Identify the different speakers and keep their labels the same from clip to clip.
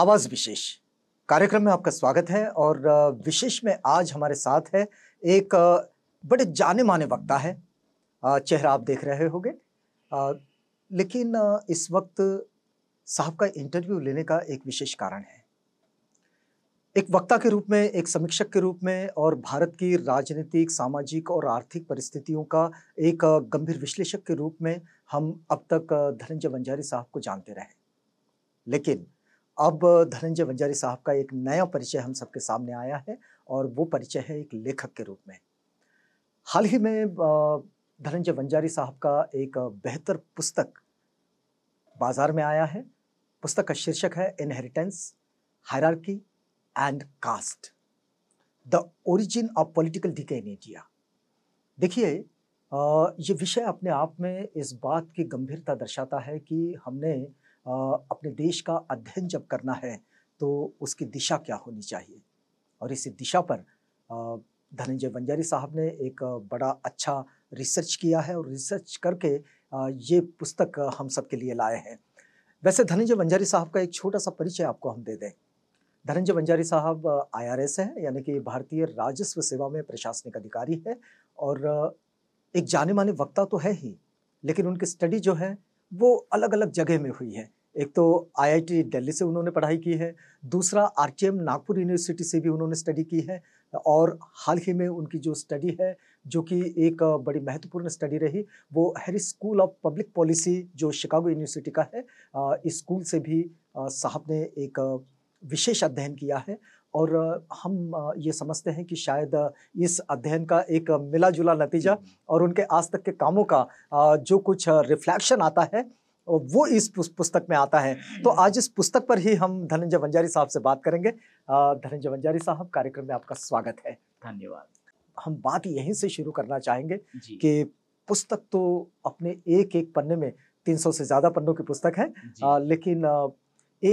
Speaker 1: आवाज़ विशेष कार्यक्रम में आपका स्वागत है और विशेष में आज हमारे साथ है एक बड़े जाने माने वक्ता है चेहरा आप देख रहे होंगे लेकिन इस वक्त साहब का इंटरव्यू लेने का एक विशेष कारण है एक वक्ता के रूप में एक समीक्षक के रूप में और भारत की राजनीतिक सामाजिक और आर्थिक परिस्थितियों का एक गंभीर विश्लेषक के रूप में हम अब तक धनंजय वंजारी साहब को जानते रहे लेकिन अब धनंजय बंजारी साहब का एक नया परिचय हम सबके सामने आया है और वो परिचय है एक लेखक के रूप में हाल ही में धनंजय बंजारी साहब का एक बेहतर पुस्तक बाजार में आया है पुस्तक का शीर्षक है inheritance hierarchy and caste the origin of political decay in India देखिए ये विषय अपने आप में इस बात की गंभीरता दर्शाता है कि हमने अपने देश का अध्ययन जब करना है तो उसकी दिशा क्या होनी चाहिए और इसी दिशा पर धनंजय बंजारी साहब ने एक बड़ा अच्छा रिसर्च किया है और रिसर्च करके ये पुस्तक हम सबके लिए लाए हैं वैसे धनंजय बंजारी साहब का एक छोटा सा परिचय आपको हम दे दें धनंजय बंजारी साहब आईआरएस हैं यानी कि भारतीय राजस्व सेवा में प्रशासनिक अधिकारी है और एक जाने माने वक्ता तो है ही लेकिन उनकी स्टडी जो है वो अलग अलग जगह में हुई है एक तो आईआईटी दिल्ली से उन्होंने पढ़ाई की है दूसरा आरकेएम नागपुर यूनिवर्सिटी से भी उन्होंने स्टडी की है और हाल ही में उनकी जो स्टडी है जो कि एक बड़ी महत्वपूर्ण स्टडी रही वो Harris school of public policy जो शिकागो यूनिवर्सिटी का है इस स्कूल से भी साहब ने एक विशेष अध्ययन किया है और हम ये समझते हैं कि शायद इस अध्ययन का एक मिला जुला नतीजा हम्म। और उनके आज तक के कामों का जो कुछ रिफ्लैक्शन आता है वो इस पुस्तक में आता है तो आज इस पुस्तक पर ही हम धनंजय वंजारी साहब से बात करेंगे धनंजय वंजारी साहब कार्यक्रम में आपका स्वागत है धन्यवाद हम बात यहीं से शुरू करना चाहेंगे कि पुस्तक तो अपने एक एक पन्ने में 300 से ज़्यादा पन्नों की पुस्तक है आ, लेकिन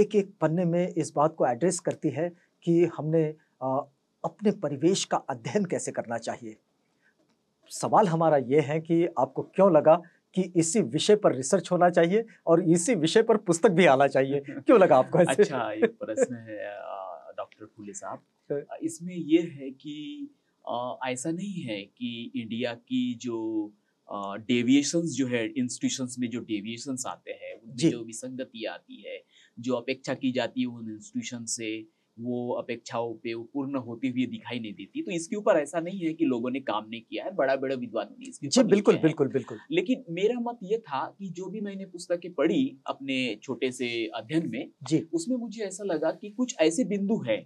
Speaker 1: एक एक पन्ने में इस बात को एड्रेस करती है कि हमने आ, अपने परिवेश का अध्ययन कैसे करना चाहिए सवाल हमारा ये है कि आपको क्यों लगा कि इसी विषय पर रिसर्च होना चाहिए और इसी विषय पर पुस्तक भी आना चाहिए क्यों लगा आपको ऐसे? अच्छा ये
Speaker 2: प्रश्न है डॉक्टर फूले साहब हाँ। इसमें ये है कि ऐसा नहीं है कि इंडिया की जो डेविएशंस जो है इंस्टीट्यूशंस में जो डेविएशंस आते हैं जो विसंगति आती है जो अपेक्षा की जाती है उन इंस्टीट्यूशन से वो अपेक्षाओं पे पूर्ण होती हुई दिखाई नहीं देती तो इसके ऊपर ऐसा नहीं है कि लोगों ने काम नहीं किया है बड़ा बड़ा विद्वान ने इसके
Speaker 1: जी बिल्कुल बिल्कुल बिल्कुल
Speaker 2: लेकिन मेरा मत ये था कि जो भी मैंने पुस्तकें पढ़ी अपने छोटे से अध्ययन में जी उसमें मुझे ऐसा लगा कि कुछ ऐसे बिंदु है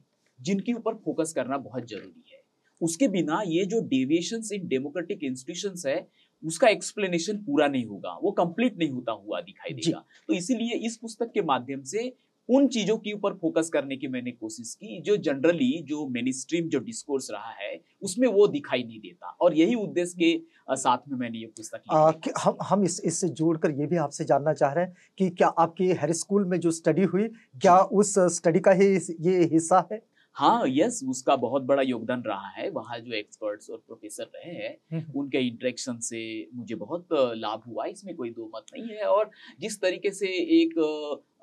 Speaker 2: जिनके ऊपर फोकस करना बहुत जरूरी है उसके बिना ये जो डेविएशन इन डेमोक्रेटिक इंस्टीट्यूशन है उसका एक्सप्लेनेशन पूरा नहीं होगा वो कंप्लीट नहीं होता हुआ दिखाई देगा तो इसीलिए इस पुस्तक के माध्यम से उन चीजों के ऊपर फोकस करने की मैंने कोशिश की जो जनरली जो मेन स्ट्रीम जो डिस्कोर्स रहा है उसमें वो दिखाई नहीं देता और यही उद्देश्य के साथ में मैंने ये पुस्तक
Speaker 1: हम हम इस इससे जोड़कर ये भी आपसे जानना चाह रहे हैं कि क्या आपकी हर स्कूल में जो स्टडी हुई क्या उस स्टडी का ही ये हिस्सा है
Speaker 2: हाँ यस उसका बहुत बड़ा योगदान रहा है वहाँ जो एक्सपर्ट्स और प्रोफेसर रहे हैं हम्म, हम्म। उनके इंटरेक्शन से मुझे बहुत लाभ हुआ इसमें कोई दो मत नहीं है और जिस तरीके से एक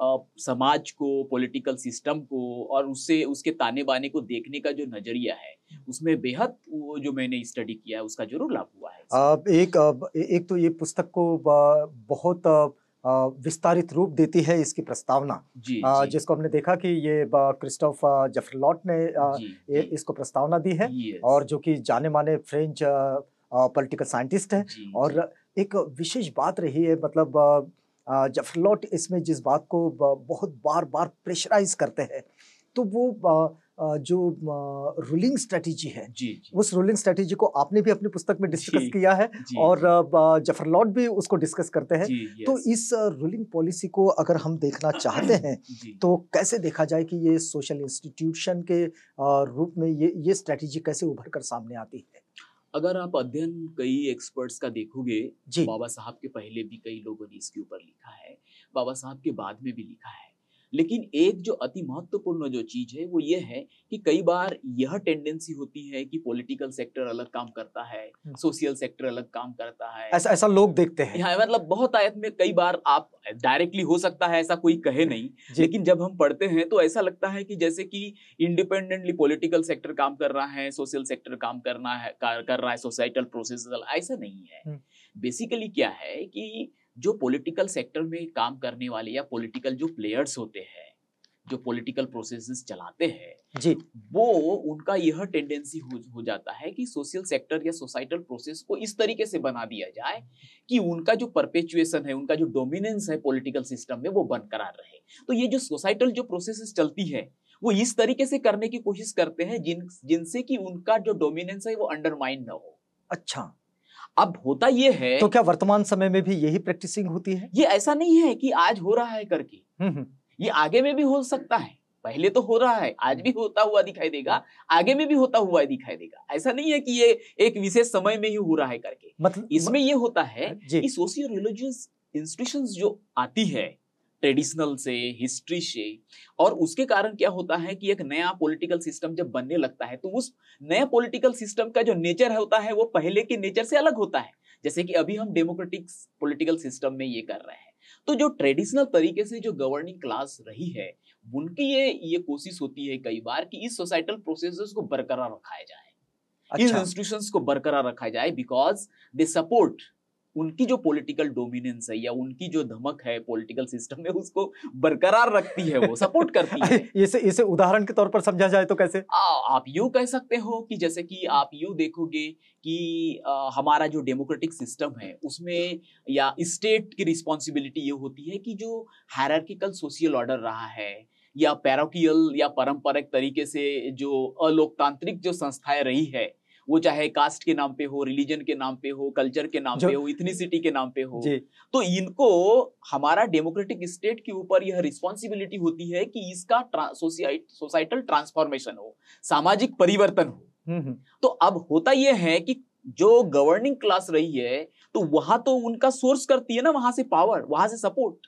Speaker 2: आ, समाज को पॉलिटिकल सिस्टम को और उससे उसके ताने बाने को देखने का जो नज़रिया है उसमें बेहद वो जो मैंने स्टडी किया है उसका जरूर लाभ हुआ है
Speaker 1: आ, एक आ, एक तो ये पुस्तक को बहुत आ, विस्तारित रूप देती है इसकी प्रस्तावना जी, आ, जी. जिसको हमने देखा कि ये क्रिस्टोफ जफरलॉट ने आ, जी. इसको प्रस्तावना दी है और जो कि जाने माने फ्रेंच पॉलिटिकल साइंटिस्ट है और एक विशेष बात रही है मतलब जफरलॉट इसमें जिस बात को बहुत बार बार प्रेशराइज करते हैं तो वो जो रूलिंग स्ट्रेटेजी है जी, जी उस रूलिंग स्ट्रेटेजी को आपने भी अपनी पुस्तक में डिस्कस किया है और जफरलॉट भी उसको डिस्कस करते हैं तो इस रूलिंग पॉलिसी को अगर हम देखना चाहते हैं तो कैसे देखा जाए कि ये सोशल इंस्टीट्यूशन के रूप में ये ये स्ट्रेटेजी कैसे उभर कर सामने आती है
Speaker 2: अगर आप अध्ययन कई एक्सपर्ट्स का देखोगे बाबा साहब के पहले भी कई लोगों ने इसके ऊपर लिखा है बाबा साहब के बाद में भी लिखा है लेकिन एक जो अति महत्वपूर्ण जो चीज है वो ये है कि कई बार यह टेंडेंसी होती है कि पॉलिटिकल सेक्टर अलग काम करता है सोशल हम्म। सेक्टर अलग काम करता है ऐसा
Speaker 1: ऐसा लोग देखते हैं
Speaker 2: हाँ, मतलब बहुत आयत में कई बार आप डायरेक्टली हो सकता है ऐसा कोई कहे नहीं लेकिन जब हम पढ़ते हैं तो ऐसा लगता है कि जैसे कि इंडिपेंडेंटली पॉलिटिकल सेक्टर काम कर रहा है सोशल सेक्टर काम करना है कर रहा है सोसाइटल प्रोसेस ऐसा नहीं है बेसिकली हम्म। क्या है कि जो पॉलिटिकल सेक्टर में काम करने वाले या पॉलिटिकल जो प्लेयर्स होते हैं जो पॉलिटिकल प्रोसेसेस चलाते हैं जी वो उनका यह टेंडेंसी हो, हो जाता है कि सोशल सेक्टर या सोसाइटल प्रोसेस को इस तरीके से बना दिया जाए कि उनका जो परपेचुएशन है उनका जो डोमिनेंस है पॉलिटिकल सिस्टम में वो बरकरार रहे तो ये जो सोसाइटल जो प्रोसेसेस चलती है वो इस तरीके से करने की कोशिश करते हैं जिन जिनसे कि उनका जो डोमिनेंस है वो अंडरमाइंड ना हो अच्छा अब होता यह है तो क्या
Speaker 1: वर्तमान समय में भी यही प्रैक्टिसिंग होती है ये ऐसा नहीं है कि आज हो रहा है करके हम्म, हम्म।
Speaker 2: ये आगे में भी हो सकता है पहले तो हो रहा है आज भी होता हुआ दिखाई देगा आगे में भी होता हुआ दिखाई देगा ऐसा नहीं है कि ये एक विशेष समय में ही हो रहा है करके मतलब इसमें मत... ये होता है कि सोशियोलॉजिकल इंस्टीट्यूशन जो आती है ट्रेडिशनल से हिस्ट्री से और उसके कारण क्या होता है कि एक नया पॉलिटिकल सिस्टम जब बनने लगता है तो उस नए पॉलिटिकल सिस्टम का जो नेचर होता है वो पहले के नेचर से अलग होता है जैसे कि अभी हम डेमोक्रेटिक पॉलिटिकल सिस्टम में ये कर रहे हैं तो जो ट्रेडिशनल तरीके से जो गवर्निंग क्लास रही है उनकी ये ये कोशिश होती है कई बार कि इस सोसाइटल प्रोसेस को बरकरार रखाया जाए अच्छा। इन इंस्टीट्यूशन को बरकरार रखा जाए बिकॉज दे सपोर्ट उनकी जो पॉलिटिकल डोमिनेंस है या उनकी जो धमक है पॉलिटिकल सिस्टम में उसको बरकरार रखती है वो
Speaker 1: सपोर्ट करती है इसे इसे उदाहरण के तौर पर समझा जाए तो कैसे
Speaker 2: आ, आप यूं कह सकते हो कि जैसे कि आप यूं देखोगे कि आ, हमारा जो डेमोक्रेटिक सिस्टम है उसमें या स्टेट की रिस्पॉन्सिबिलिटी ये होती है कि जो हायरार्किकल सोशल ऑर्डर रहा है या पैरोकियल या पारंपरिक तरीके से जो अलोकतांत्रिक जो संस्थाएं रही है वो चाहे कास्ट के नाम पे हो रिलीजन के नाम पे हो कल्चर के नाम पे हो इथनीसिटी के नाम पे हो तो इनको हमारा डेमोक्रेटिक स्टेट के ऊपर यह रिस्पॉन्सिबिलिटी होती है कि इसका सोसाइटल ट्रांसफॉर्मेशन हो सामाजिक परिवर्तन हो हम्म, हम्म। तो अब होता यह है कि जो गवर्निंग क्लास रही है तो वहां तो उनका सोर्स करती है ना वहां से पावर वहां से सपोर्ट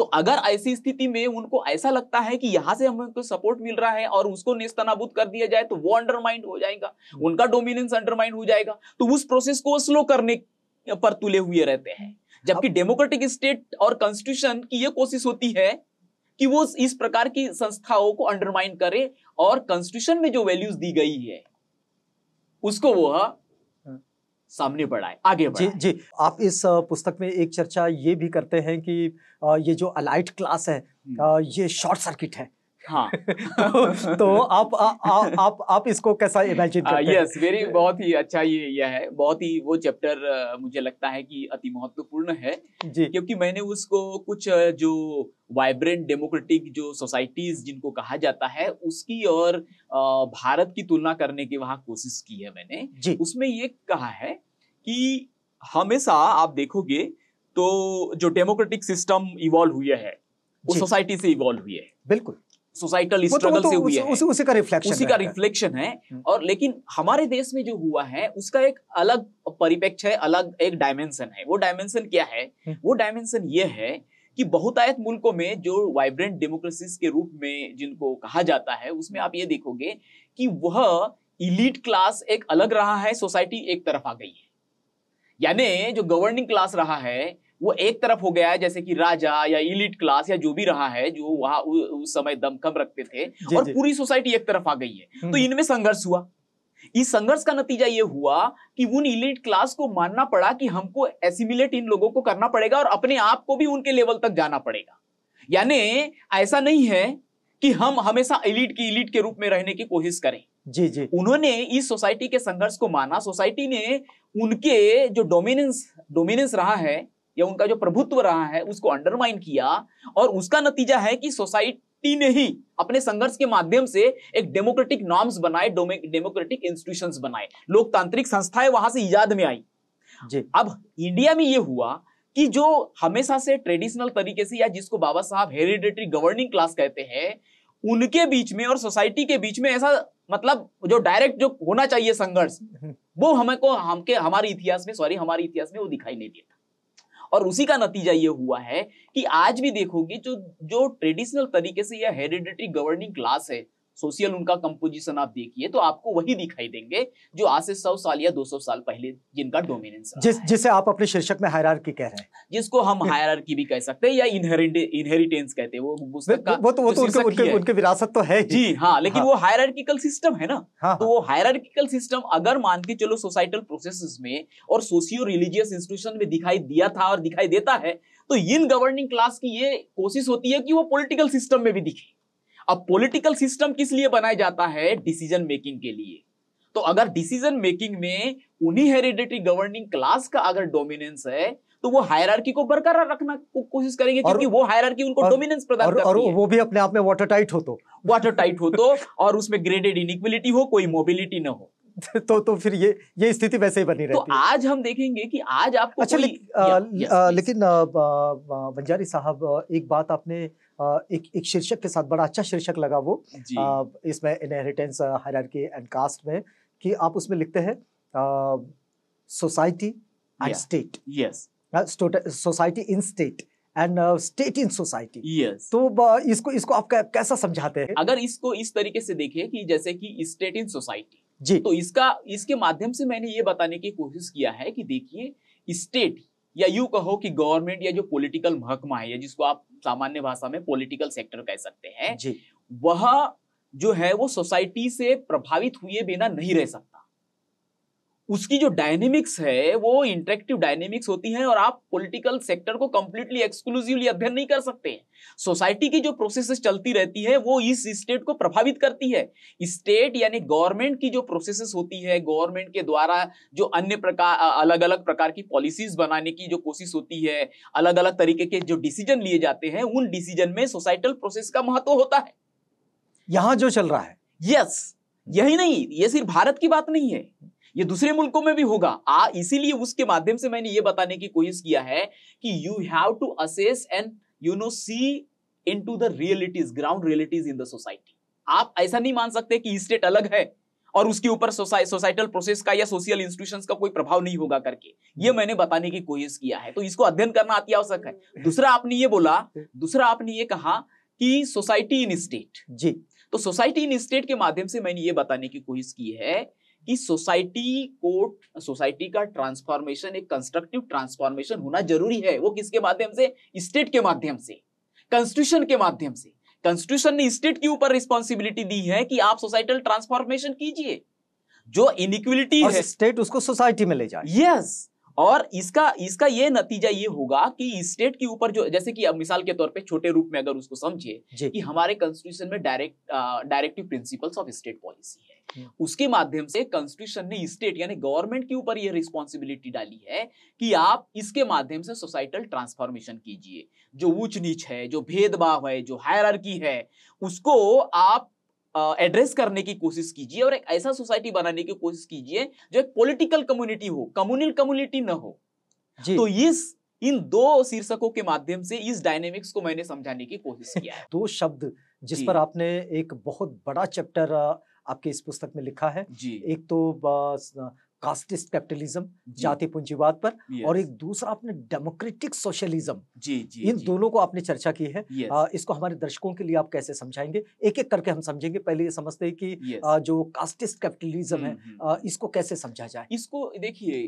Speaker 2: तो अगर ऐसी स्थिति में उनको ऐसा लगता है कि यहां से हमें हमको सपोर्ट मिल रहा है और उसको नेस्त कर दिया जाए तो वो अंडरमाइंड हो जाएगा हम्म। उनका डोमिनेंस अंडरमाइंड हो जाएगा तो उस प्रोसेस को स्लो करने पर तुले हुए रहते हैं जबकि डेमोक्रेटिक स्टेट और कॉन्स्टिट्यूशन की यह कोशिश होती है कि वो इस प्रकार की संस्थाओं को अंडरमाइन करे और कॉन्स्टिट्यूशन में जो वैल्यूज दी गई है उसको वह सामने बढ़ाए आगे बढ़ाए जी
Speaker 1: जी आप इस पुस्तक में एक चर्चा ये भी करते हैं कि ये जो अलाइट क्लास है ये शॉर्ट सर्किट है हाँ तो, तो आप आ, आ, आप आप इसको कैसा इमेजिन हाँ, करते यस वेरी बहुत
Speaker 2: ही अच्छा ये यह है बहुत ही वो चैप्टर मुझे लगता है कि अति महत्वपूर्ण है जी क्योंकि मैंने उसको कुछ जो वाइब्रेंट डेमोक्रेटिक जो सोसाइटीज जिनको कहा जाता है उसकी और भारत की तुलना करने की वहां कोशिश की है मैंने जी उसमें ये कहा है कि हमेशा आप देखोगे तो जो डेमोक्रेटिक सिस्टम इवॉल्व हुए है वो सोसाइटी से इवॉल्व हुए है बिल्कुल सोसाइटल स्ट्रगल तो- से तो हुई है उस, उसी
Speaker 1: का रिफ्लेक्शन उसी का
Speaker 2: रिफ्लेक्शन है हम्म। और लेकिन हमारे देश में जो हुआ है उसका एक अलग परिपेक्ष है अलग एक डायमेंशन है वो डायमेंशन क्या है हम्म। वो डायमेंशन ये है कि बहुतायत मुल्कों में जो वाइब्रेंट डेमोक्रेसीज के रूप में जिनको कहा जाता है उसमें आप ये देखोगे कि वह इलीट क्लास एक अलग रहा है सोसाइटी एक तरफ आ गई है यानी जो गवर्निंग क्लास रहा है वो एक तरफ हो गया है जैसे कि राजा या इलीट क्लास या जो भी रहा है जो वहां उस समय दम कम रखते थे जे, और जे. पूरी सोसाइटी एक तरफ आ गई है हम्म। तो इनमें संघर्ष हुआ इस संघर्ष का नतीजा ये हुआ कि उन इलीट क्लास को मानना पड़ा कि हमको एसिमिलेट इन लोगों को करना पड़ेगा और अपने आप को भी उनके लेवल तक जाना पड़ेगा यानी ऐसा नहीं है कि हम हमेशा इलीट की इलीट के रूप में रहने की कोशिश करें जी जी उन्होंने इस सोसाइटी के संघर्ष को माना सोसाइटी ने उनके जो डोमिनेंस डोमिनेंस रहा है या उनका जो प्रभुत्व रहा है उसको अंडरमाइन किया और उसका नतीजा है कि सोसाइटी ने ही अपने संघर्ष के माध्यम से एक डेमोक्रेटिक नॉर्म्स बनाए डेमोक्रेटिक इंस्टीट्यूशंस बनाए लोकतांत्रिक संस्थाएं वहां से ईजाद में आई जी अब इंडिया में ये हुआ कि जो हमेशा से ट्रेडिशनल तरीके से या जिसको बाबा साहब हेरिडेटरी गवर्निंग क्लास कहते हैं उनके बीच में और सोसाइटी के बीच में ऐसा मतलब जो डायरेक्ट जो होना चाहिए संघर्ष हम्म। वो हमें को हमके हमारे इतिहास में सॉरी हमारे इतिहास में वो दिखाई नहीं दिया और उसी का नतीजा ये हुआ है कि आज भी देखोगे जो जो ट्रेडिशनल तरीके से यह हेरिडिटरी गवर्निंग क्लास है सोशियल उनका कंपोजिशन आप देखिए तो आपको वही दिखाई देंगे जो आज से सौ साल या दो सौ साल पहले जिनका डोमिनेंस
Speaker 1: जिस जिसे आप अपने शीर्षक में हायरार्की कह रहे हैं
Speaker 2: जिसको हम हायर भी कह सकते हैं या इनहेरिट इनहेरिटेंस कहते हैं वो का वो तो वो तो उनके, उनके,
Speaker 1: उनके विरासत तो है जी हाँ लेकिन हाँ। वो
Speaker 2: हायरकिकल सिस्टम है ना हाँ। तो हाँ। वो हायरकिकल सिस्टम अगर मान के चलो सोसाइटल प्रोसेस में और सोशियो रिलीजियस इंस्टीट्यूशन में दिखाई दिया था और दिखाई देता है तो इन गवर्निंग क्लास की ये कोशिश होती है कि वो पोलिटिकल सिस्टम में भी दिखे अब पॉलिटिकल सिस्टम किस लिए बनाया जाता है डिसीजन मेकिंग के लिए तो अगर डिसीजन मेकिंग में उन्हीं हेरिडेटरी गवर्निंग क्लास का अगर डोमिनेंस है तो वो हायरार्की को बरकरार रखना कोशिश करेंगे क्योंकि वो हायरार्की उनको डोमिनेंस प्रदान और, और वो
Speaker 1: भी अपने आप में वाटर टाइट हो तो
Speaker 2: वाटर टाइट हो तो और उसमें ग्रेडेड इनिक्विलिटी हो कोई मोबिलिटी ना हो तो तो फिर ये
Speaker 1: ये स्थिति वैसे ही बनी तो
Speaker 2: रहती तो आज हम देखेंगे कि आज आपको अच्छा लेक,
Speaker 1: आ, या, या, आ, लेकिन बंजारी साहब एक बात आपने एक एक शीर्षक के साथ बड़ा अच्छा शीर्षक लगा वो इसमें इनहेरिटेंस हायरार्की एंड कास्ट में कि आप उसमें लिखते हैं society and state yes society in state and state in society तो इसको इसको आप कैसा समझाते हैं अगर
Speaker 2: इसको इस तरीके से देखिए कि जैसे कि स्टेट इन सोसाइटी जी तो इसका इसके माध्यम से मैंने ये बताने की कोशिश किया है कि देखिए स्टेट या यू कहो कि गवर्नमेंट या जो पॉलिटिकल महकमा है या जिसको आप सामान्य भाषा में पॉलिटिकल सेक्टर कह सकते हैं वह जो है वो सोसाइटी से प्रभावित हुए बिना नहीं रह सकता उसकी जो डायनेमिक्स है वो इंटरेक्टिव डायनेमिक्स होती है और आप पॉलिटिकल सेक्टर को कंप्लीटली एक्सक्लूसिवली अध्ययन नहीं कर सकते हैं सोसाइटी की जो प्रोसेसेस चलती रहती है वो इस स्टेट को प्रभावित करती है स्टेट यानी गवर्नमेंट की जो प्रोसेसेस होती है गवर्नमेंट के द्वारा जो अन्य प्रकार अलग अलग प्रकार की पॉलिसीज बनाने की जो कोशिश होती है अलग अलग तरीके के जो डिसीजन लिए जाते हैं उन डिसीजन में सोसाइटल प्रोसेस का महत्व होता है यहां जो चल रहा है यस yes, यही नहीं ये सिर्फ भारत की बात नहीं है ये दूसरे मुल्कों में भी होगा आ इसीलिए उसके माध्यम से मैंने ये बताने की कोशिश किया है कि you have to assess and you know see into the realities ground realities in the society आप ऐसा नहीं मान सकते कि स्टेट अलग है और उसके ऊपर सोसाइटल प्रोसेस का या सोशल इंस्टीट्यूशंस का कोई प्रभाव नहीं होगा करके ये मैंने बताने की कोशिश किया है तो इसको अध्ययन करना अति आवश्यक है दूसरा आपने ये बोला दूसरा आपने ये कहा कि सोसाइटी इन स्टेट जी तो सोसाइटी इन स्टेट के माध्यम से मैंने ये बताने की कोशिश की है कि सोसाइटी को सोसाइटी का ट्रांसफॉर्मेशन एक कंस्ट्रक्टिव ट्रांसफॉर्मेशन होना जरूरी है वो किसके माध्यम से स्टेट के माध्यम से कंस्टिट्यूशन के माध्यम से कंस्टिट्यूशन ने स्टेट के ऊपर रिस्पॉन्सिबिलिटी दी है कि आप सोसाइटल ट्रांसफॉर्मेशन कीजिए जो इनिक्विलिटी है स्टेट उसको सोसाइटी में ले जाए यस yes, और इसका इसका ये नतीजा ये होगा कि स्टेट के ऊपर जो जैसे कि अब मिसाल के तौर पे छोटे रूप में अगर उसको समझिए कि हमारे कॉन्स्टिट्यूशन में direct directive principles of state policy है हम्म। उसके माध्यम से कॉन्स्टिट्यूशन ने स्टेट यानी गवर्नमेंट के ऊपर यह रिस्पॉन्सिबिलिटी डाली है कि आप इसके माध्यम से सोसाइटल ट्रांसफॉर्मेशन कीजिए जो ऊंच नीच है जो भेदभाव है जो हायरकी है उसको आप एड्रेस uh, करने की कोशिश कीजिए और एक ऐसा सोसाइटी बनाने की कोशिश कीजिए जो एक पॉलिटिकल कम्युनिटी हो कम्युनल कम्युनिटी न हो तो इस इन दो शीर्षकों के माध्यम से इस डायनेमिक्स को मैंने समझाने की कोशिश किया है
Speaker 1: दो शब्द जिस पर आपने एक बहुत बड़ा चैप्टर आपके इस पुस्तक में लिखा है जी एक तो कास्टिस्ट कैपिटलिज्म जाति पूंजीवाद पर और एक दूसरा आपने डेमोक्रेटिक सोशलिज्म जी जी इन जी, दोनों को आपने चर्चा की है आ, इसको हमारे दर्शकों के लिए आप कैसे समझाएंगे एक एक करके हम समझेंगे पहले ये समझते हैं कि आ, जो कास्टिस्ट कैपिटलिज्म हम्म, है हम्म, आ, हम्म। इसको कैसे समझा जाए इसको
Speaker 2: देखिए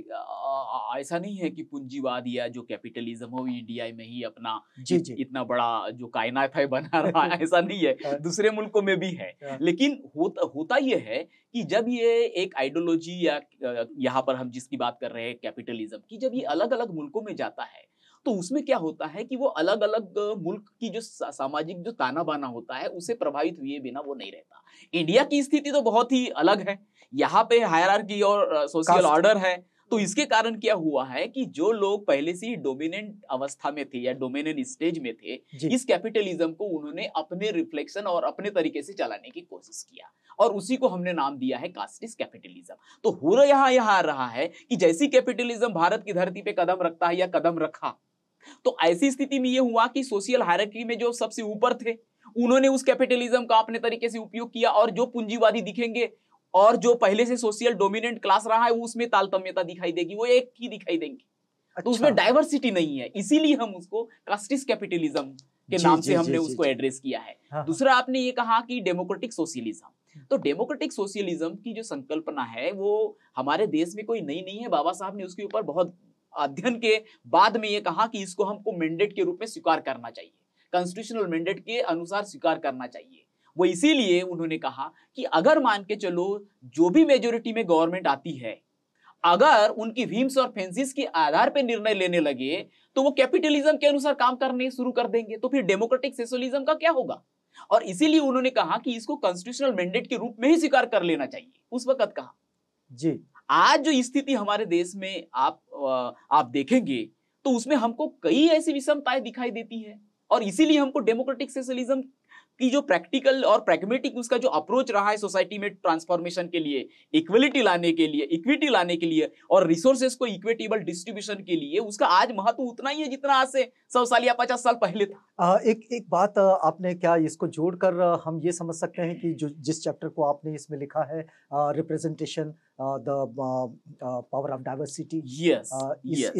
Speaker 2: ऐसा नहीं है कि पूंजीवाद या जो कैपिटलिज्म हो ईडीआई में ही अपना जी जी। इतना बड़ा जो कायनात है बना रहा है ऐसा नहीं है हाँ। दूसरे मुल्कों में भी है हाँ। लेकिन होता होता यह है कि जब ये एक आइडियोलॉजी या यहाँ पर हम जिसकी बात कर रहे हैं कैपिटलिज्म की जब ये अलग अलग मुल्कों में जाता है तो उसमें क्या होता है कि वो अलग अलग मुल्क की जो सामाजिक जो ताना बाना होता है उसे प्रभावित हुए बिना वो नहीं रहता इंडिया की स्थिति तो बहुत ही अलग है यहाँ पे हायरार्की और सोशल ऑर्डर है तो इसके कारण क्या हुआ है कि जो लोग पहले से ही डोमिनेंट अवस्था में थे या डोमिनेंट स्टेज में थे इस कैपिटलिज्म को उन्होंने अपने रिफ्लेक्शन और अपने तरीके से चलाने की कोशिश किया और उसी को हमने नाम दिया है कास्टिस कैपिटलिज्म तो हो रहा यहां यहाँ आ रहा है कि जैसी कैपिटलिज्म भारत की धरती पर कदम रखता है या कदम रखा तो ऐसी स्थिति में यह हुआ कि सोशल हायरकी में जो सबसे ऊपर थे उन्होंने उस कैपिटलिज्म का अपने तरीके से उपयोग किया और जो पूंजीवादी दिखेंगे और जो पहले से सोशल डोमिनेंट क्लास रहा है उसमें तालतम्यता दिखाई देगी वो एक ही दिखाई देंगी अच्छा। तो उसमें डाइवर्सिटी अच्छा। नहीं है इसीलिए हम उसको कास्टिस कैपिटलिज्म के नाम से हमने उसको एड्रेस किया है हाँ, हाँ। दूसरा आपने ये कहा कि डेमोक्रेटिक सोशलिज्म तो डेमोक्रेटिक सोशलिज्म की जो संकल्पना है वो हमारे देश में कोई नई नहीं है बाबा साहब ने उसके ऊपर बहुत अध्ययन के बाद में ये कहा कि इसको हमको मैंडेट के रूप में स्वीकार करना चाहिए कॉन्स्टिट्यूशनल मैंडेट के अनुसार स्वीकार करना चाहिए वो इसीलिए उन्होंने कहा कि अगर मान के चलो जो भी मेजोरिटी में गवर्नमेंट आती है अगर उनकी व्हीम्स और फेंसिस के आधार पर निर्णय लेने लगे तो वो कैपिटलिज्म के अनुसार काम करने शुरू कर देंगे तो फिर डेमोक्रेटिक सोशलिज्म का क्या होगा और इसीलिए उन्होंने कहा कि इसको कॉन्स्टिट्यूशनल मैंडेट के रूप में ही स्वीकार कर लेना चाहिए उस वक्त कहा जी आज जो स्थिति हमारे देश में आप आप देखेंगे तो उसमें हमको कई ऐसी विषमताएं दिखाई देती है और इसीलिए हमको डेमोक्रेटिक सोशलिज्म कि जो प्रैक्टिकल और प्रैग्मेटिक उसका जो अप्रोच रहा है सोसाइटी में ट्रांसफॉर्मेशन के लिए इक्वलिटी लाने के लिए इक्विटी लाने के लिए और रिसोर्सेस को इक्वेटेबल डिस्ट्रीब्यूशन के लिए उसका आज महत्व उतना ही है जितना आज से सौ साल या पचास साल पहले था
Speaker 1: आ, एक एक बात आपने क्या इसको जोड़कर हम ये समझ सकते हैं कि जो जिस चैप्टर को आपने इसमें लिखा है representation the power of diversity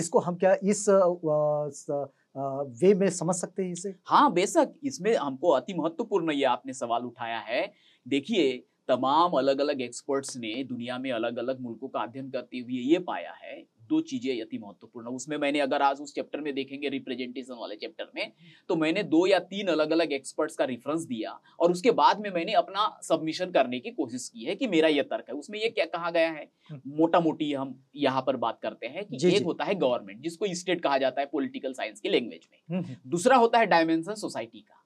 Speaker 1: इसको हम क्या इस uh, uh, वे में समझ सकते हैं इसे
Speaker 2: हाँ बेशक इसमें हमको अति महत्वपूर्ण ये आपने सवाल उठाया है देखिए तमाम अलग अलग एक्सपर्ट्स ने दुनिया में अलग अलग मुल्कों का अध्ययन करते हुए ये पाया है दो चीजें अति महत्वपूर्ण उसमें मैंने अगर आज उस चैप्टर में देखेंगे रिप्रेजेंटेशन वाले चैप्टर में तो मैंने दो या तीन अलग अलग एक्सपर्ट्स का रेफरेंस दिया और उसके बाद में मैंने अपना सबमिशन करने की कोशिश की है कि मेरा यह तर्क है उसमें यह क्या कहा गया है हम्म। मोटा मोटी हम यहाँ पर बात करते हैं कि एक होता है गवर्नमेंट जिसको स्टेट कहा जाता है पोलिटिकल साइंस की लैंग्वेज में हम्म, हम्म। दूसरा होता है डायमेंशन सोसाइटी का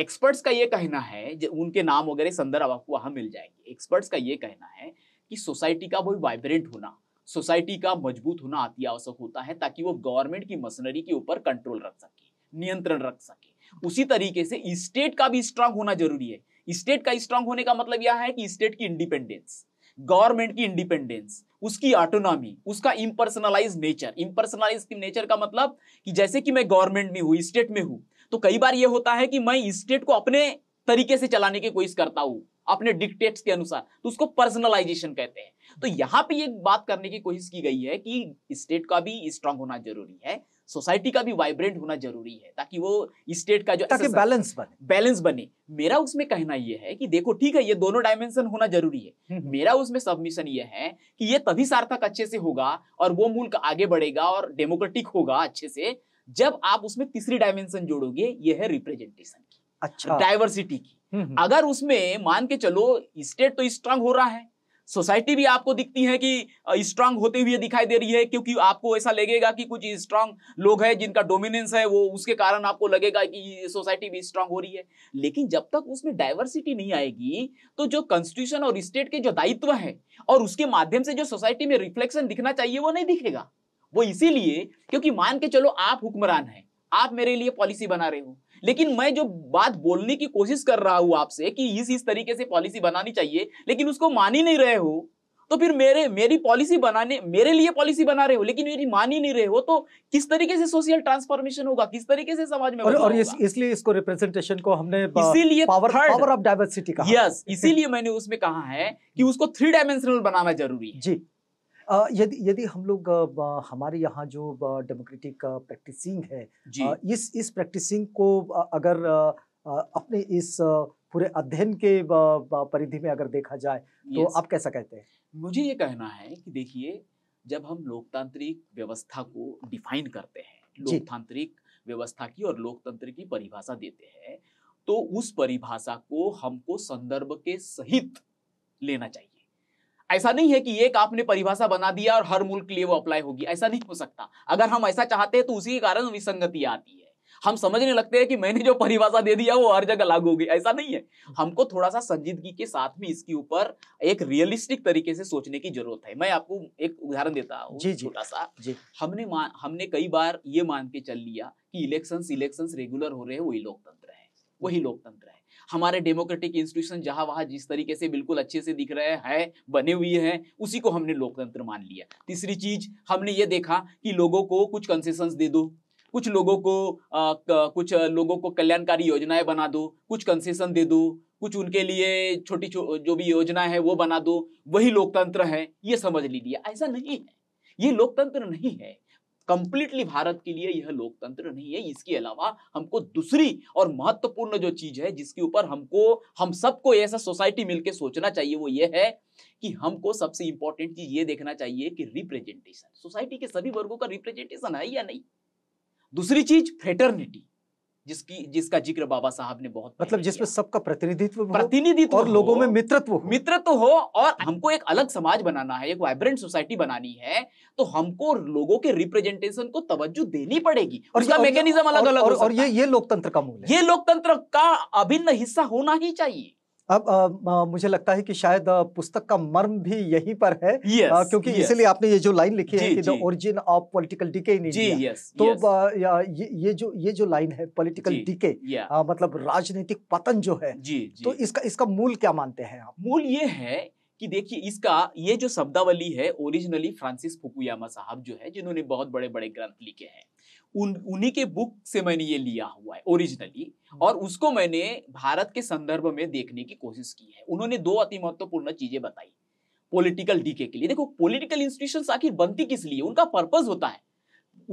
Speaker 2: एक्सपर्ट्स का यह कहना है उनके नाम वगैरह संदर्भ आपको वहां मिल जाएंगे एक्सपर्ट्स का ये कहना है कि सोसाइटी का वो वाइब्रेंट होना सोसाइटी का मजबूत होना अति आवश्यक होता है ताकि वो गवर्नमेंट की मशीनरी के ऊपर कंट्रोल रख सके नियंत्रण रख सके उसी तरीके से स्टेट का भी स्ट्रांग होना जरूरी है स्टेट का स्ट्रांग होने का मतलब यह है कि स्टेट की इंडिपेंडेंस गवर्नमेंट की इंडिपेंडेंस उसकी ऑटोनॉमी उसका इम्पर्सनलाइज नेचर इम्पर्सनलाइज नेचर का मतलब कि जैसे कि मैं गवर्नमेंट में हूँ स्टेट में हूँ तो कई बार ये होता है कि मैं स्टेट को अपने तरीके से चलाने की कोशिश करता हूँ अपने डिक्टेट्स के अनुसार तो उसको पर्सनलाइजेशन कहते हैं तो यहाँ पे ये बात करने की कोशिश की गई है कि स्टेट का भी स्ट्रांग होना जरूरी है सोसाइटी का भी वाइब्रेंट होना जरूरी है ताकि वो स्टेट का जो ताकि
Speaker 1: बैलेंस बने
Speaker 2: बैलेंस बने मेरा उसमें कहना ये है कि देखो ठीक है ये दोनों डायमेंशन होना जरूरी है हम्म, हम्म। मेरा उसमें सबमिशन ये है कि ये तभी सार्थक अच्छे से होगा और वो मुल्क आगे बढ़ेगा और डेमोक्रेटिक होगा अच्छे से जब आप उसमें तीसरी डायमेंशन जोड़ोगे ये है रिप्रेजेंटेशन की अच्छा डायवर्सिटी की अगर उसमें मान के चलो स्टेट तो स्ट्रांग हो रहा है सोसाइटी भी आपको दिखती है कि स्ट्रांग होते हुए दिखाई दे रही है क्योंकि आपको ऐसा लगेगा कि कुछ स्ट्रांग लोग हैं जिनका डोमिनेंस है वो उसके कारण आपको लगेगा कि सोसाइटी भी स्ट्रांग हो रही है लेकिन जब तक उसमें डाइवर्सिटी नहीं आएगी तो जो कॉन्स्टिट्यूशन और स्टेट के जो दायित्व है और उसके माध्यम से जो सोसाइटी में रिफ्लेक्शन दिखना चाहिए वो नहीं दिखेगा वो इसीलिए क्योंकि मान के चलो आप हुक्मरान हैं आप मेरे लिए पॉलिसी बना रहे हो लेकिन मैं जो बात बोलने की कोशिश कर रहा हूं आपसे कि इस इस तरीके से पॉलिसी बनानी चाहिए लेकिन उसको मान ही नहीं रहे हो तो फिर मेरे मेरी पॉलिसी बनाने मेरे लिए पॉलिसी बना रहे हो लेकिन मेरी मान ही नहीं रहे हो तो किस तरीके से सोशल ट्रांसफॉर्मेशन होगा किस तरीके से समाज में और, और इस,
Speaker 1: इसलिए इसको रिप्रेजेंटेशन को हमने इसीलिए पावर ऑफ डाइवर्सिटी कहा
Speaker 2: यस इसीलिए मैंने उसमें कहा है कि उसको थ्री डायमेंशनल बनाना जरूरी
Speaker 1: है जी यदि यदि हम लोग हमारे यहाँ जो डेमोक्रेटिक प्रैक्टिसिंग है इस इस प्रैक्टिसिंग को अगर अपने इस पूरे अध्ययन के परिधि में अगर देखा जाए तो आप कैसा कहते हैं
Speaker 2: मुझे ये कहना है कि देखिए जब हम लोकतांत्रिक व्यवस्था को डिफाइन करते हैं लोकतांत्रिक व्यवस्था की और लोकतंत्र की परिभाषा देते हैं तो उस परिभाषा को हमको संदर्भ के सहित लेना चाहिए ऐसा नहीं है कि एक आपने परिभाषा बना दिया और हर मुल्क के लिए वो अप्लाई होगी ऐसा नहीं हो सकता अगर हम ऐसा चाहते हैं तो उसी के कारण विसंगति आती है हम समझने लगते हैं कि मैंने जो परिभाषा दे दिया वो हर जगह लागू होगी ऐसा नहीं है हमको थोड़ा सा संजीदगी के साथ में इसके ऊपर एक रियलिस्टिक तरीके से सोचने की जरूरत है मैं आपको एक उदाहरण देता हूँ छोटा सा जी। हमने हमने कई बार ये मान के चल लिया कि इलेक्शन इलेक्शन रेगुलर हो रहे हैं वही लोकतंत्र है वही लोकतंत्र है हमारे डेमोक्रेटिक इंस्टीट्यूशन जहां वहां जिस तरीके से बिल्कुल अच्छे से दिख रहे हैं बने हुए हैं उसी को हमने लोकतंत्र मान लिया तीसरी चीज हमने ये देखा कि लोगों को कुछ कंसेशन दे दो कुछ लोगों को आ, कुछ लोगों को कल्याणकारी योजनाएं बना दो कुछ कंसेशन दे दो कुछ उनके लिए छोटी छो, जो भी योजना है वो बना दो वही लोकतंत्र है ये समझ लीजिए ऐसा नहीं है ये लोकतंत्र नहीं है कंप्लीटली भारत के लिए यह लोकतंत्र नहीं है इसके अलावा हमको दूसरी और महत्वपूर्ण जो चीज है जिसके ऊपर हमको हम सबको ऐसा सोसाइटी मिलकर सोचना चाहिए वो ये है कि हमको सबसे इंपॉर्टेंट चीज ये देखना चाहिए कि रिप्रेजेंटेशन सोसाइटी के सभी वर्गों का रिप्रेजेंटेशन है या नहीं दूसरी चीज फ्रेटर्निटी जिसकी जिसका जिक्र बाबा साहब ने बहुत
Speaker 1: मतलब जिसमें सबका प्रतिनिधित्व प्रतिनिधित्व और लोगों में मित्रत्व
Speaker 2: मित्रत्व हो और हमको एक अलग समाज बनाना है एक वाइब्रेंट सोसाइटी बनानी है तो हमको लोगों के रिप्रेजेंटेशन को तवज्जो देनी पड़ेगी
Speaker 1: और उसका मैकेनिज्म अलग अलग और, ये ये लोकतंत्र का मूल
Speaker 2: ये लोकतंत्र का अभिन्न हिस्सा होना ही चाहिए
Speaker 1: अब आ, आ, मुझे लगता है कि शायद पुस्तक का मर्म भी यहीं पर है yes, आ, क्योंकि yes. इसलिए आपने ये जो लाइन लिखी जी, है कि the origin of political decay in India तो yes. आ, ये, ये जो ये जो लाइन है पॉलिटिकल डीके yeah. मतलब राजनीतिक पतन जो है जी, तो जी. तो इसका इसका मूल क्या मानते हैं आप मूल ये
Speaker 2: है कि देखिए इसका ये जो शब्दावली है ओरिजिनली फ्रांसिस फुकुयामा साहब जो है जिन्होंने बहुत बड़े बड़े ग्रंथ लिखे हैं उन उन्हीं के बुक से मैंने ये लिया हुआ है ओरिजिनली हम्म। और उसको मैंने भारत के संदर्भ में देखने की कोशिश की है उन्होंने दो अति महत्वपूर्ण चीजें बताई पॉलिटिकल डीके के लिए देखो पॉलिटिकल इंस्टीट्यूशन आखिर बनती किस लिए उनका पर्पज होता है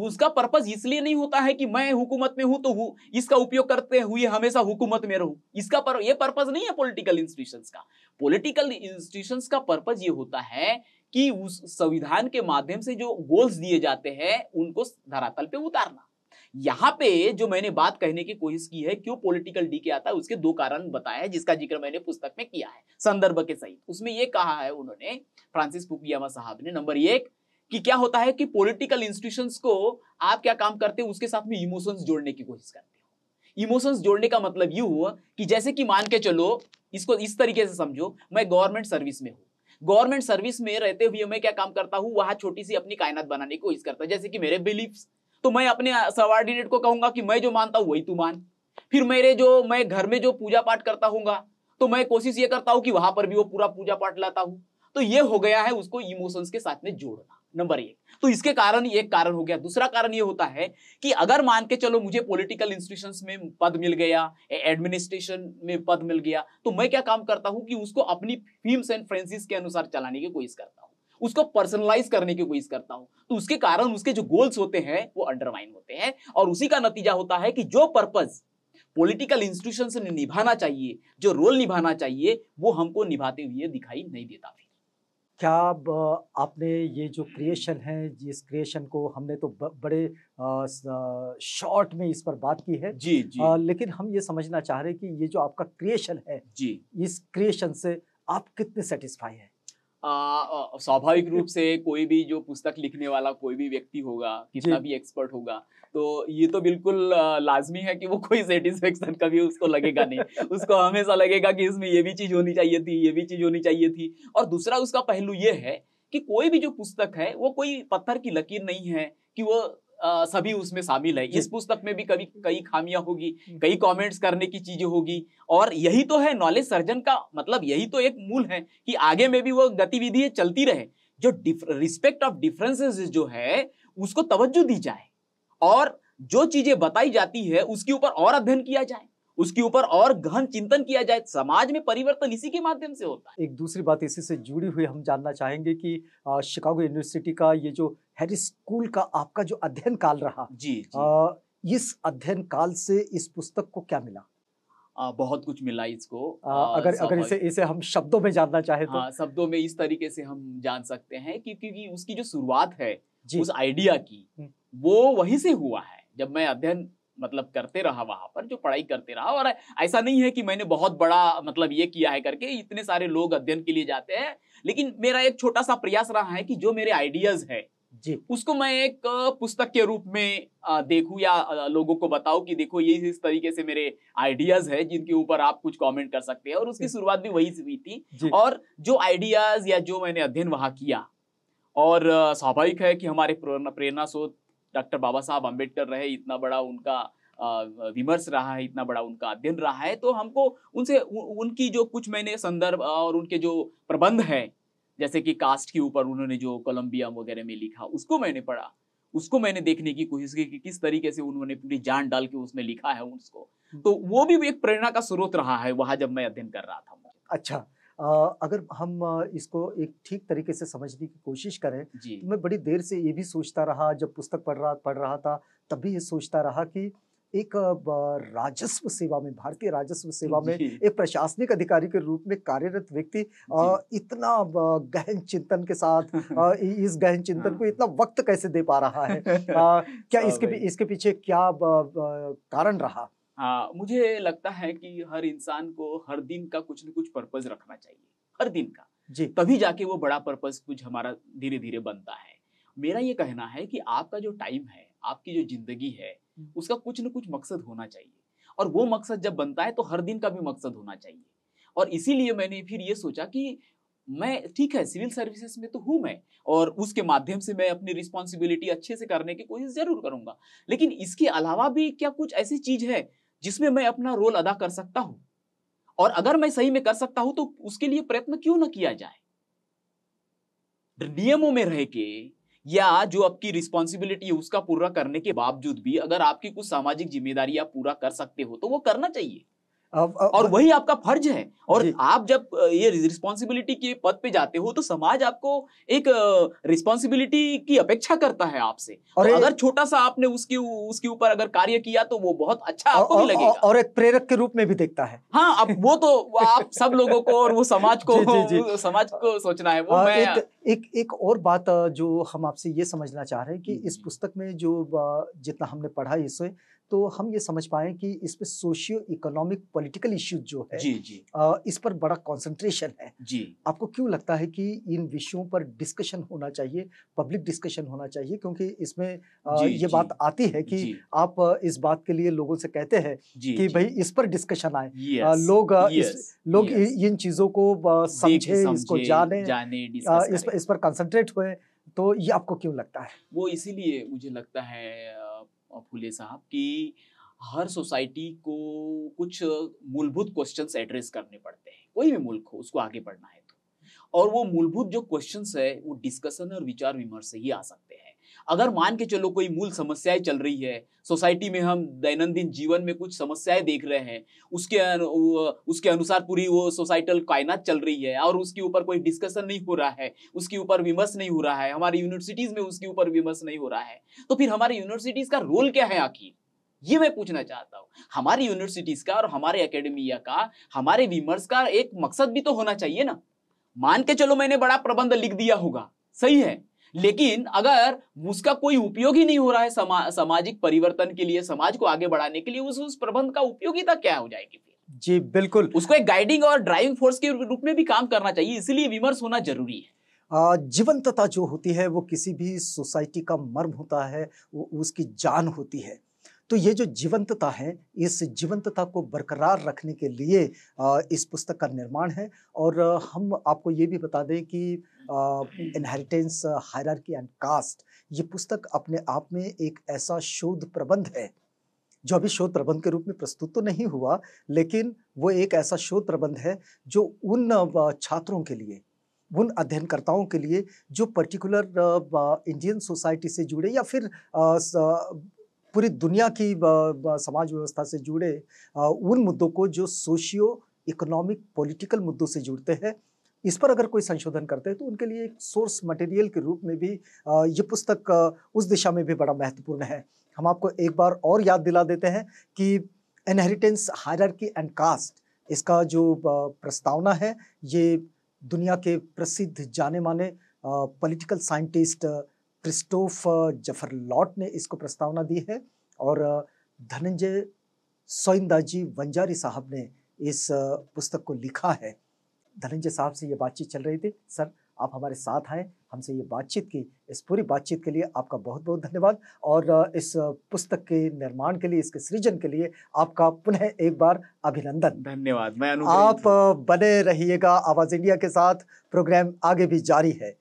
Speaker 2: उसका पर्पज इसलिए नहीं होता है कि मैं हुकूमत में हूं तो हूं इसका उपयोग करते हुए हमेशा हुकूमत में रहूं इसका पर, ये पर्पज नहीं है पॉलिटिकल इंस्टीट्यूशंस का पॉलिटिकल इंस्टीट्यूशंस का पर्पज ये होता है कि उस संविधान के माध्यम से जो गोल्स दिए जाते हैं उनको धरातल पे उतारना यहाँ पे जो मैंने बात कहने की कोशिश की है क्यों पॉलिटिकल डी के आता है उसके दो कारण बताया है जिसका जिक्र मैंने पुस्तक में किया है संदर्भ के सहित उसमें ये कहा है उन्होंने फ्रांसिस फुकियामा साहब ने नंबर एक कि क्या होता है कि पॉलिटिकल इंस्टीट्यूशंस को आप क्या काम करते हो उसके साथ में इमोशंस जोड़ने की कोशिश करते हो इमोशंस जोड़ने का मतलब ये हुआ कि जैसे कि मान के चलो इसको इस तरीके से समझो मैं गवर्नमेंट सर्विस में हूँ गवर्नमेंट सर्विस में रहते हुए मैं क्या काम करता हूँ वहां छोटी सी अपनी कायनात बनाने की कोशिश करता जैसे कि मेरे बिलीफ तो मैं अपने सबॉर्डिनेट को कहूंगा कि मैं जो मानता हूँ वही तू मान फिर मेरे जो मैं घर में जो पूजा पाठ करता हूँ तो मैं कोशिश ये करता हूँ कि वहां पर भी वो पूरा पूजा पाठ लाता हूँ तो ये हो गया है उसको इमोशंस के साथ में जोड़ना नंबर एक तो इसके कारण एक कारण हो गया दूसरा कारण ये होता है कि अगर मान के चलो मुझे पॉलिटिकल इंस्टीट्यूशंस में पद मिल गया एडमिनिस्ट्रेशन में पद मिल गया तो मैं क्या काम करता हूँ कि उसको अपनी फिल्म एंड फ्रेंसिस के अनुसार चलाने की कोशिश करता हूँ उसको पर्सनलाइज करने की कोशिश करता हूँ तो उसके कारण उसके जो गोल्स होते हैं वो अंडरमाइन होते हैं और उसी का नतीजा होता है कि जो पर्पज पॉलिटिकल इंस्टीट्यूशन निभाना चाहिए जो रोल निभाना चाहिए वो हमको निभाते हुए दिखाई नहीं देता
Speaker 1: क्या आपने ये जो क्रिएशन है जिस क्रिएशन को हमने तो बड़े शॉर्ट में इस पर बात की है जी जी आ, लेकिन हम ये समझना चाह रहे हैं कि ये जो आपका क्रिएशन है जी इस क्रिएशन से आप कितने सेटिस्फाई हैं
Speaker 2: स्वाभाविक रूप से कोई भी जो पुस्तक लिखने वाला कोई भी व्यक्ति होगा कितना भी एक्सपर्ट होगा तो ये तो बिल्कुल लाजमी है कि वो कोई सेटिस्फेक्शन कभी उसको लगेगा नहीं उसको हमेशा लगेगा कि इसमें ये भी चीज़ होनी चाहिए थी ये भी चीज़ होनी चाहिए थी और दूसरा उसका पहलू ये है कि कोई भी जो पुस्तक है वो कोई पत्थर की लकीर नहीं है कि वो आ, सभी उसमें शामिल है इस पुस्तक में भी कभी कई खामियां होगी हम्म। कई कमेंट्स करने की चीजें होगी और यही तो है नॉलेज सर्जन का मतलब यही तो एक मूल है कि आगे में भी वो गतिविधियां चलती रहे जो रिस्पेक्ट ऑफ डिफरेंसेस जो है उसको तवज्जो दी जाए और जो चीजें बताई जाती है उसके ऊपर और अध्ययन किया जाए उसके ऊपर और गहन चिंतन किया जाए समाज में परिवर्तन इसी के माध्यम से होता
Speaker 1: है एक दूसरी बात इसी से जुड़ी हुई हम जानना चाहेंगे कि शिकागो यूनिवर्सिटी का ये जो हैरिस स्कूल का आपका जो अध्ययन काल रहा जी, जी। आ, इस अध्ययन काल से इस पुस्तक को क्या मिला
Speaker 2: आ, बहुत कुछ मिला
Speaker 1: इसको आ, आ, अगर अगर इसे इसे हम शब्दों में जानना चाहें तो हाँ,
Speaker 2: शब्दों में इस तरीके से हम जान सकते हैं कि क्योंकि उसकी जो शुरुआत है उस आइडिया की हम्म। वो वहीं से हुआ है जब मैं अध्ययन मतलब करते रहा वहां पर जो पढ़ाई करते रहा और ऐसा नहीं है कि मैंने बहुत बड़ा मतलब ये किया है करके इतने सारे लोग अध्ययन के लिए जाते हैं लेकिन मेरा एक छोटा सा प्रयास रहा है कि जो मेरे आइडियाज है जी उसको मैं एक पुस्तक के रूप में देखूं या लोगों को बताऊं कि देखो ये इस तरीके से मेरे आइडियाज है जिनके ऊपर आप कुछ कमेंट कर सकते हैं और उसकी शुरुआत भी वही से हुई थी और जो आइडियाज या जो मैंने अध्ययन वहां किया और स्वाभाविक है कि हमारे प्रेरणा स्रोत डॉक्टर बाबा साहब अम्बेडकर रहे इतना बड़ा उनका विमर्श रहा है इतना बड़ा उनका अध्ययन रहा है तो हमको उनसे उनकी जो कुछ मैंने संदर्भ और उनके जो प्रबंध है जैसे कि कास्ट के ऊपर उन्होंने जो कोलम्बिया वगैरह में लिखा उसको मैंने पढ़ा उसको मैंने देखने की कोशिश की कि किस तरीके से उन्होंने पूरी जान डाल के उसमें लिखा है उसको तो वो भी एक प्रेरणा का स्रोत रहा है वहां जब मैं अध्ययन कर रहा था
Speaker 1: अच्छा अगर हम इसको एक ठीक तरीके से समझने की कोशिश करें तो मैं बड़ी देर से ये भी सोचता रहा जब पुस्तक पढ़ रहा पढ़ रहा था तब भी ये सोचता रहा कि एक राजस्व सेवा में भारतीय राजस्व सेवा में एक प्रशासनिक अधिकारी के रूप में कार्यरत व्यक्ति इतना गहन चिंतन के साथ इस गहन चिंतन हाँ। को इतना वक्त कैसे दे पा रहा है क्या हाँ इसके इसके पीछे क्या कारण रहा
Speaker 2: आ, मुझे लगता है कि हर इंसान को हर दिन का कुछ न कुछ पर्पज रखना चाहिए हर दिन का जी तभी जाके वो बड़ा पर्पज कुछ हमारा धीरे धीरे बनता है मेरा ये कहना है कि आपका जो टाइम है आपकी जो जिंदगी है हम्म। उसका कुछ न कुछ मकसद होना चाहिए और वो मकसद जब बनता है तो हर दिन का भी मकसद होना चाहिए और इसीलिए मैंने फिर ये सोचा कि मैं ठीक है सिविल सर्विसेज में तो हूँ मैं और उसके माध्यम से मैं अपनी रिस्पॉन्सिबिलिटी अच्छे से करने की कोशिश जरूर करूंगा लेकिन इसके अलावा भी क्या कुछ ऐसी चीज है जिसमें मैं अपना रोल अदा कर सकता हूं और अगर मैं सही में कर सकता हूं तो उसके लिए प्रयत्न क्यों ना किया जाए नियमों में रह के या जो आपकी रिस्पॉन्सिबिलिटी है उसका पूरा करने के बावजूद भी अगर आपकी कुछ सामाजिक जिम्मेदारी आप पूरा कर सकते हो तो वो करना चाहिए और वही आपका फर्ज है और आप जब ये रिस्पॉन्सिबिलिटी के पद पे जाते हो तो समाज आपको एक रिस्पॉन्सिबिलिटी की अपेक्षा करता है आपसे और तो अगर छोटा सा आपने उसके उसके ऊपर अगर कार्य किया तो वो बहुत अच्छा आपको भी लगेगा
Speaker 1: और एक प्रेरक के रूप में भी देखता है हाँ अब वो
Speaker 2: तो आप सब लोगों को और वो समाज को जी, जी, जी। समाज को सोचना है वो आ, मैं एक,
Speaker 1: एक एक और बात जो हम आपसे ये समझना चाह रहे हैं कि इस पुस्तक में जो जितना हमने पढ़ा इसे तो हम ये समझ पाए कि इस इसमें सोशियो इकोनॉमिक पॉलिटिकल इश्यूज जो है जी जी आ, इस पर बड़ा कंसंट्रेशन है जी आपको क्यों लगता है कि इन विषयों पर डिस्कशन होना चाहिए पब्लिक डिस्कशन होना चाहिए क्योंकि इसमें आ, जी, ये जी, बात आती है कि आप इस बात के लिए लोगों से कहते हैं कि भाई इस पर डिस्कशन आए लोग इस, लोग इन चीज़ों को समझे इसको जाने
Speaker 2: इस पर
Speaker 1: इस पर कंसंट्रेट हुए तो ये आपको क्यों लगता है
Speaker 2: वो इसीलिए मुझे लगता है फुले साहब कि हर सोसाइटी को कुछ मूलभूत क्वेश्चंस एड्रेस करने पड़ते हैं कोई भी मुल्क हो उसको आगे बढ़ना है तो और वो मूलभूत जो क्वेश्चंस है वो डिस्कशन और विचार विमर्श से ही आ सकते हैं अगर मान के चलो कोई मूल समस्याएं चल रही है सोसाइटी में हम दैनंदिन जीवन में कुछ समस्याएं देख रहे हैं उसके उसके अनुसार पूरी वो सोसाइटल कायनात चल रही है और उसके ऊपर कोई डिस्कशन नहीं हो रहा है उसके ऊपर विमर्श नहीं हो रहा है हमारी यूनिवर्सिटीज में उसके ऊपर विमर्श नहीं हो रहा है तो फिर हमारी यूनिवर्सिटीज का रोल क्या है आखिर ये मैं पूछना चाहता हूँ हमारी यूनिवर्सिटीज का और हमारे एकेडमिया का हमारे विमर्श का एक मकसद भी तो होना चाहिए ना मान के चलो मैंने बड़ा प्रबंध लिख दिया होगा सही है लेकिन अगर उसका कोई उपयोग ही नहीं हो रहा है समा, सामाजिक परिवर्तन के लिए समाज को आगे बढ़ाने के लिए उस उस प्रबंध का उपयोगिता क्या हो जाएगी
Speaker 1: जी बिल्कुल उसको
Speaker 2: एक गाइडिंग और ड्राइविंग फोर्स के रूप में भी काम करना चाहिए इसलिए विमर्श होना जरूरी है
Speaker 1: जीवंतता जो होती है वो किसी भी सोसाइटी का मर्म होता है वो उसकी जान होती है तो ये जो जीवंतता है इस जीवंतता को बरकरार रखने के लिए इस पुस्तक का निर्माण है और हम आपको ये भी बता दें कि इनहेरिटेंस हायरकी एंड कास्ट ये पुस्तक अपने आप में एक ऐसा शोध प्रबंध है जो अभी शोध प्रबंध के रूप में प्रस्तुत तो नहीं हुआ लेकिन वो एक ऐसा शोध प्रबंध है जो उन छात्रों के लिए उन अध्ययनकर्ताओं के लिए जो पर्टिकुलर इंडियन सोसाइटी से जुड़े या फिर पूरी दुनिया की समाज व्यवस्था से जुड़े उन मुद्दों को जो सोशियो इकोनॉमिक पॉलिटिकल मुद्दों से जुड़ते हैं इस पर अगर कोई संशोधन करते हैं तो उनके लिए एक सोर्स मटेरियल के रूप में भी ये पुस्तक उस दिशा में भी बड़ा महत्वपूर्ण है हम आपको एक बार और याद दिला देते हैं कि इनहेरिटेंस हायरकी एंड कास्ट इसका जो प्रस्तावना है ये दुनिया के प्रसिद्ध जाने माने political scientist Christophe Jaffrelot ने इसको प्रस्तावना दी है और धनंजय सोइंदाजी वंजारी साहब ने इस पुस्तक को लिखा है धनंजय साहब से ये बातचीत चल रही थी सर आप हमारे साथ आए हमसे ये बातचीत की इस पूरी बातचीत के लिए आपका बहुत बहुत धन्यवाद और इस पुस्तक के निर्माण के लिए इसके सृजन के लिए आपका पुनः एक बार अभिनंदन
Speaker 2: धन्यवाद मैं आप
Speaker 1: बने रहिएगा आवाज़ इंडिया के साथ प्रोग्राम आगे भी जारी है